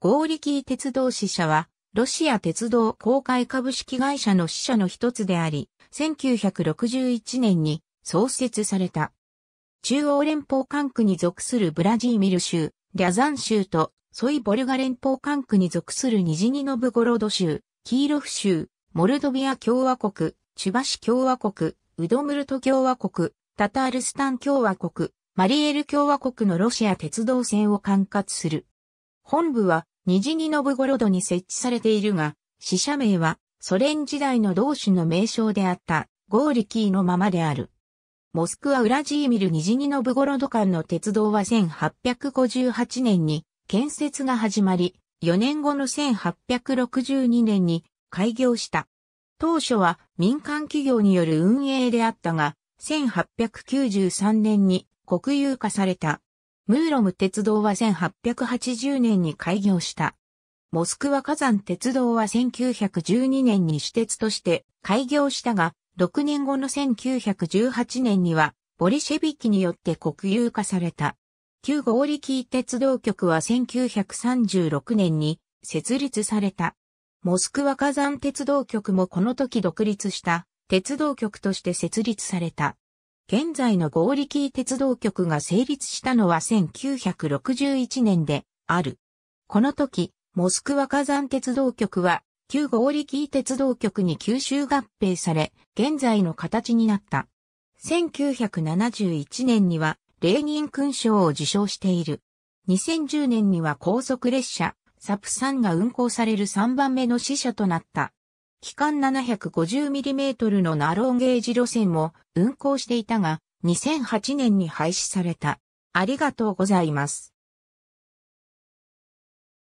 ゴーリキー鉄道支社は、ロシア鉄道公開株式会社の支社の一つであり、1961年に創設された。中央連邦管区に属するブラジーミル州、リャザン州と、ソイボルガ連邦管区に属するニジニノブゴロド州、キーロフ州、モルドビア共和国、チュバシ共和国、ウドムルト共和国、タタールスタン共和国、マリエル共和国のロシア鉄道線を管轄する。本部はニジニノブゴロドに設置されているが、死者名はソ連時代の同種の名称であったゴーリキーのままである。モスクワウラジーミルニジニノブゴロド間の鉄道は1858年に建設が始まり、4年後の1862年に開業した。当初は民間企業による運営であったが、1893年に国有化された。ムーロム鉄道は1880年に開業した。モスクワ火山鉄道は1912年に私鉄として開業したが、6年後の1918年には、ボリシェビキによって国有化された。旧ゴーリキー鉄道局は1936年に設立された。モスクワ火山鉄道局もこの時独立した鉄道局として設立された。現在の合力鉄道局が成立したのは1961年である。この時、モスクワ火山鉄道局は旧合力鉄道局に吸収合併され、現在の形になった。1971年には、レーニン勲章を受章している。2010年には高速列車、サプサンが運行される3番目の死者となった。期間 750mm のナロンゲージ路線も運行していたが、2008年に廃止された。ありがとうございます。